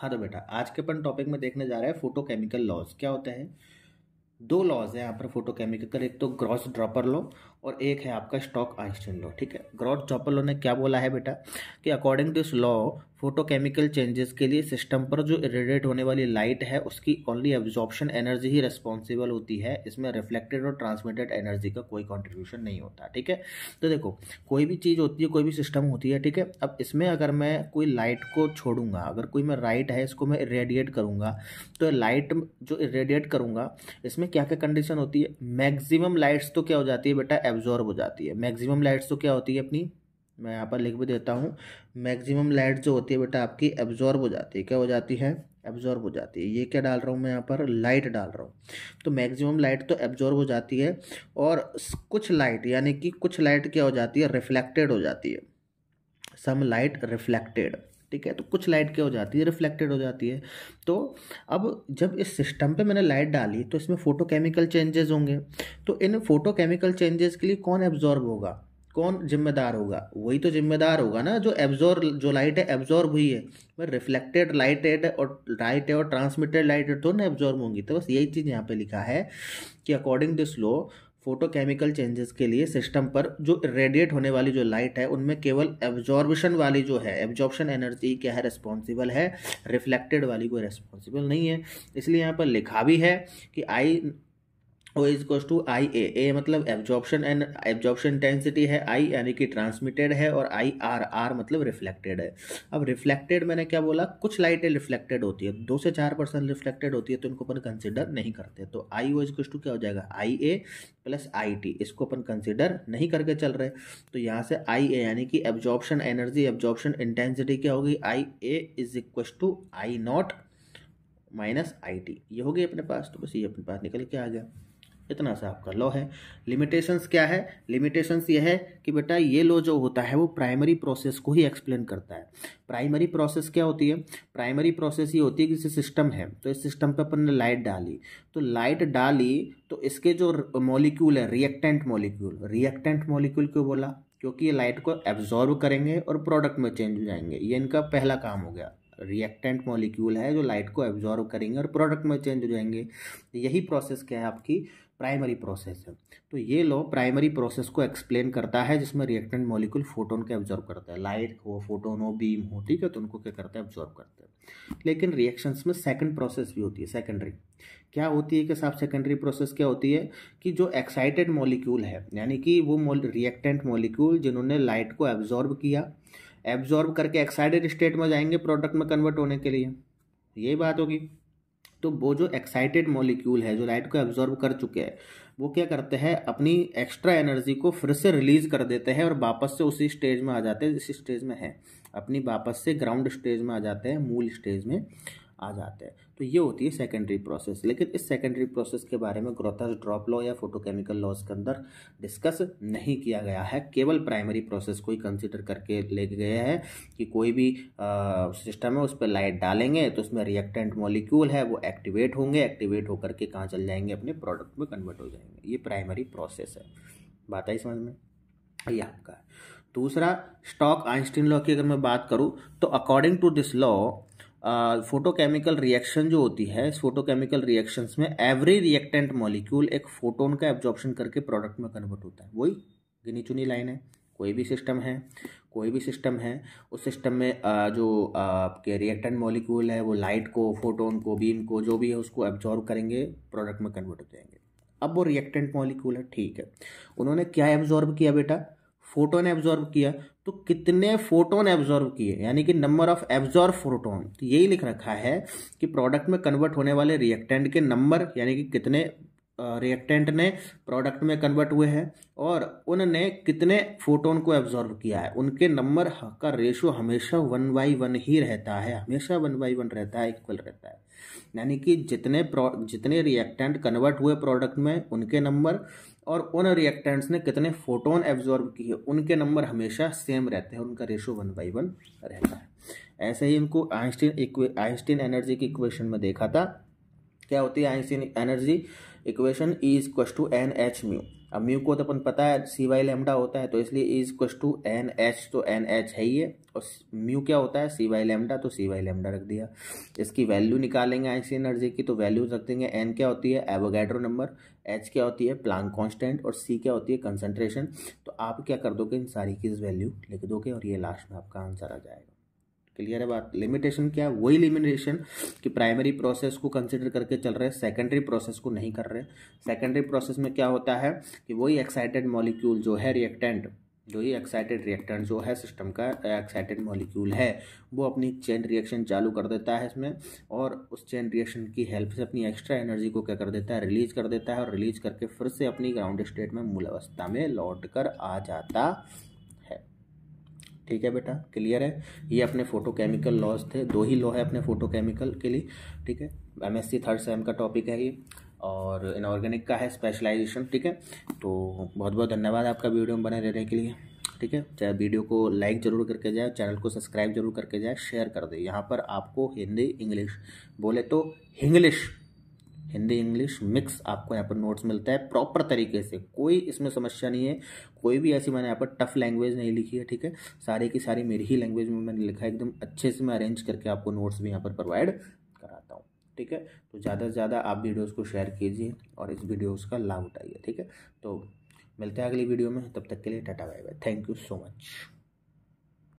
हाँ तो बेटा आज के अपन टॉपिक में देखने जा रहे हैं फोटोकेमिकल लॉज क्या होता है दो लॉज है यहाँ पर फोटोकेमिकल एक तो ग्रॉस ड्रॉपर लॉ और एक है आपका स्टॉक आइंस्टीन लॉ ठीक है ग्रॉस ड्रॉपर लॉ ने क्या बोला है बेटा कि according to this law photochemical changes के लिए सिस्टम पर जो इरेडिएट होने वाली लाइट है उसकी ओनली एब्जॉर्प्शन एनर्जी ही रेस्पॉन्सिबल होती है इसमें रिफ्लेक्टेड और ट्रांसमिटेड एनर्जी का कोई कॉन्ट्रीब्यूशन नहीं होता ठीक है तो देखो कोई भी चीज़ होती है कोई भी सिस्टम होती है ठीक है अब इसमें अगर मैं कोई लाइट को छोड़ूंगा अगर कोई मैं राइट है इसको मैं इरेडिएट करूँगा तो लाइट जो इरेडिएट करूँगा इसमें क्या क्या कंडीशन होती है मैक्सिमम लाइट्स तो क्या हो जाती है बेटा एब्जॉर्ब हो जाती है मैक्सिमम लाइट्स तो क्या होती है अपनी मैं यहाँ पर लिख भी देता हूँ मैक्सिमम लाइट जो होती है बेटा आपकी एब्जॉर्ब हो जाती है क्या हो जाती है एब्जॉर्ब हो जाती है ये क्या डाल रहा हूँ मैं यहाँ पर लाइट डाल रहा हूँ तो मैक्सिमम लाइट तो एब्जॉर्ब हो जाती है और कुछ लाइट यानी कि कुछ लाइट क्या हो जाती है रिफ्लेक्टेड हो जाती है सम लाइट रिफ्लेक्टेड ठीक है तो कुछ लाइट क्या हो जाती है रिफ्लेक्टेड हो जाती है तो अब जब इस सिस्टम पे मैंने लाइट डाली तो इसमें फोटोकेमिकल चेंजेस होंगे तो इन फोटोकेमिकल चेंजेस के लिए कौन एब्जॉर्ब होगा कौन जिम्मेदार होगा वही तो जिम्मेदार होगा ना जो एब्जॉर्ब जो लाइट है एब्जॉर्ब हुई है पर रिफ्लेक्टेड लाइट है और लाइट है और ट्रांसमिटेड लाइट है तो ना एब्जॉर्ब होंगी तो बस यही चीज़ यहाँ पे लिखा है कि according this slow photochemical changes के लिए सिस्टम पर जो रेडिएट होने वाली जो लाइट है उनमें केवल एब्जॉर्बेशन वाली जो है एब्जॉर्बेशन एनर्जी क्या है रिस्पॉन्सिबल है रिफ्लेक्टेड वाली कोई रिस्पॉन्सिबल नहीं है इसलिए यहाँ पर लिखा भी है कि I O is equal to I A A मतलब एब्जॉर्प्शन एंड एब्जॉर्प्शन इंटेंसिटी है आई यानी कि ट्रांसमिटेड है और आई आर आर मतलब रिफ्लेक्टेड है अब रिफ्लेक्टेड मैंने क्या बोला कुछ लाइटें रिफ्लेक्टेड होती है दो से चार परसेंट रिफ्लेक्टेड होती है तो इनको अपन कंसिडर नहीं करते तो I O is equal to क्या हो जाएगा आई ए प्लस आई टी इसको अपन कंसिडर नहीं करके चल रहे तो यहाँ से आई ए यानी कि एब्जॉर्प्शन एनर्जी एब्जॉर्प्शन इंटेंसिटी क्या होगी I A is equal to I naught minus I T ये हो गई अपने पास तो बस ये अपने पास निकल के आ गया इतना सा आपका लॉ है लिमिटेशंस क्या है लिमिटेशंस ये है कि बेटा ये लॉ जो होता है वो प्राइमरी प्रोसेस को ही एक्सप्लेन करता है प्राइमरी प्रोसेस क्या होती है प्राइमरी प्रोसेस ये होती है कि जैसे सिस्टम है तो इस सिस्टम पे अपन ने लाइट डाली तो लाइट डाली तो इसके जो मॉलिक्यूल है रिएक्टेंट मॉलिक्यूल रिएक्टेंट मॉलिक्यूल क्यों बोला क्योंकि ये लाइट को एब्जॉर्व करेंगे और प्रोडक्ट में चेंज हो जाएंगे ये इनका पहला काम हो गया रिएक्टेंट मॉलिक्यूल है जो लाइट को एब्जॉर्व करेंगे और प्रोडक्ट में चेंज हो जाएंगे यही प्रोसेस क्या है आपकी प्राइमरी प्रोसेस है तो ये लॉ प्राइमरी प्रोसेस को एक्सप्लेन करता है जिसमें रिएक्टेंट मॉलिक्यूल फोटोन के ऑब्जॉर्व करता है लाइट हो फोटोन हो बीम हो ठीक है तो उनको क्या करता है ऑब्जॉर्व करता है लेकिन रिएक्शंस में सेकंड प्रोसेस भी होती है सेकेंडरी क्या होती है कि साहब सेकेंडरी प्रोसेस क्या होती है कि जो एक्साइटेड मॉलिक्यूल है यानी कि वो रिएक्टेंट मॉलिक्यूल जिन्होंने लाइट को एब्जॉर्ब किया एब्जॉर्ब करके एक्साइटेड स्टेट में जाएंगे प्रोडक्ट में कन्वर्ट होने के लिए यही बात होगी तो वो जो एक्साइटेड मॉलिक्यूल है जो लाइट को एब्जॉर्व कर चुके हैं वो क्या करते हैं अपनी एक्स्ट्रा एनर्जी को फिर से रिलीज कर देते हैं और वापस से उसी स्टेज में आ जाते हैं जिस स्टेज में है अपनी वापस से ग्राउंड स्टेज में आ जाते हैं मूल स्टेज में आ जाते हैं तो ये होती है सेकेंडरी प्रोसेस लेकिन इस सेकेंडरी प्रोसेस के बारे में ग्रोथर्स ड्रॉप लॉ या फोटोकेमिकल लॉस के अंदर डिस्कस नहीं किया गया है केवल प्राइमरी प्रोसेस को ही कंसिडर करके ले गए हैं कि कोई भी सिस्टम है उस पर लाइट डालेंगे तो उसमें रिएक्टेंट मॉलिक्यूल है वो एक्टिवेट होंगे एक्टिवेट होकर के कहाँ चल जाएंगे अपने प्रोडक्ट में कन्वर्ट हो जाएंगे ये प्राइमरी प्रोसेस है बात आई समझ में ये आपका है दूसरा स्टॉक आइंस्टीन लॉ की अगर मैं बात करूँ तो according to this law photochemical reaction जो होती है इस फोटोकेमिकल रिएक्शंस में एवरी रिएक्टेंट मॉलिक्यूल एक फोटोन का एब्जॉर्प्शन करके प्रोडक्ट में कन्वर्ट होता है वही गिनी चुनी लाइन है कोई भी सिस्टम है कोई भी सिस्टम है उस सिस्टम में जो आपके रिएक्टेंट मॉलिक्यूल है वो लाइट को फोटोन को बीम को जो भी है उसको एब्जॉर्व करेंगे प्रोडक्ट में कन्वर्ट हो जाएंगे अब वो रिएक्टेंट मॉलिक्यूल है ठीक है उन्होंने क्या एब्जॉर्ब किया बेटा फोटोन एब्जॉर्ब किया तो कितने फोटोन एब्जॉर्व किए यानी कि नंबर ऑफ एब्जॉर्व फोटोन तो यही लिख रखा है कि प्रोडक्ट में कन्वर्ट होने वाले रिएक्टेंट के नंबर यानी कि कितने रिएक्टेंट ने प्रोडक्ट में कन्वर्ट हुए हैं और उनने कितने फोटोन को एब्जॉर्व किया है उनके नंबर का रेशो हमेशा वन बाई वन ही रहता है हमेशा वन बाई वन रहता है इक्वल रहता है यानी कि जितने जितने रिएक्टेंट कन्वर्ट हुए प्रोडक्ट में उनके नंबर और उन रिएक्टेंट्स ने कितने फोटोन एब्जॉर्ब किए उनके नंबर हमेशा सेम रहते हैं उनका रेशो वन बाई वन रहता है ऐसे ही इनको आइंस्टीन आइंस्टीन एनर्जी की इक्वेशन में देखा था क्या होती है Einstein energy equation E is equals to N H mu अब म्यू को तो अपन पता है सी वाई लेमडा होता है तो इसलिए is equal to N H तो एन एच है ही है और म्यू क्या होता है सी वाई लेमडा तो सी वाई लेमडा रख दिया इसकी वैल्यू निकालेंगे आइंस्टीन एनर्जी की तो वैल्यू रख देंगे एन क्या होती है एवोगैड्रो नंबर एच क्या होती है प्लांग कॉन्स्टेंट और सी क्या होती है कंसनट्रेशन तो आप क्या कर दोगे इन सारी की वैल्यू लिख दोगे और ये लास्ट में आपका आंसर आ जाएगा क्लियर है बात लिमिटेशन क्या वही लिमिटेशन कि प्राइमरी प्रोसेस को कंसिडर करके चल रहे सेकेंडरी प्रोसेस को नहीं कर रहे सेकेंडरी प्रोसेस में क्या होता है कि वही एक्साइटेड मॉलिक्यूल जो है रिएक्टेंट जो ही एक्साइटेड रिएक्टेंट जो है सिस्टम का एक्साइटेड मॉलिक्यूल है वो अपनी चेन रिएक्शन चालू कर देता है इसमें और उस चेन रिएक्शन की हेल्प से अपनी एक्स्ट्रा एनर्जी को क्या कर देता है रिलीज कर देता है और रिलीज करके फिर से अपनी ग्राउंड स्टेट में मूल अवस्था में लौट कर आ जाता ठीक है बेटा क्लियर है ये अपने फोटोकेमिकल लॉज थे दो ही लॉ है अपने फोटोकेमिकल के लिए ठीक है एमएससी थर्ड सेम का टॉपिक है ये और इनऑर्गेनिक का है स्पेशलाइजेशन ठीक है तो बहुत बहुत धन्यवाद आपका वीडियो में बने रहने के लिए ठीक है चाहे वीडियो को लाइक जरूर करके जाए चैनल को सब्सक्राइब जरूर करके जाए शेयर कर दे यहाँ पर आपको हिंदी इंग्लिश बोले तो हिंग्लिश हिंदी इंग्लिश मिक्स आपको यहाँ पर नोट्स मिलता है प्रॉपर तरीके से कोई इसमें समस्या नहीं है कोई भी ऐसी मैंने यहाँ पर टफ लैंग्वेज नहीं लिखी है ठीक है सारी की सारी मेरी ही लैंग्वेज में मैंने लिखा है एकदम अच्छे से मैं अरेंज करके आपको नोट्स भी यहाँ पर प्रोवाइड कराता हूँ ठीक है तो ज़्यादा से ज़्यादा आप वीडियोज़ को शेयर कीजिए और इस वीडियोज़ का लाभ उठाइए ठीक है तो मिलते हैं अगली वीडियो में तब तक के लिए tata bye bye thank you so much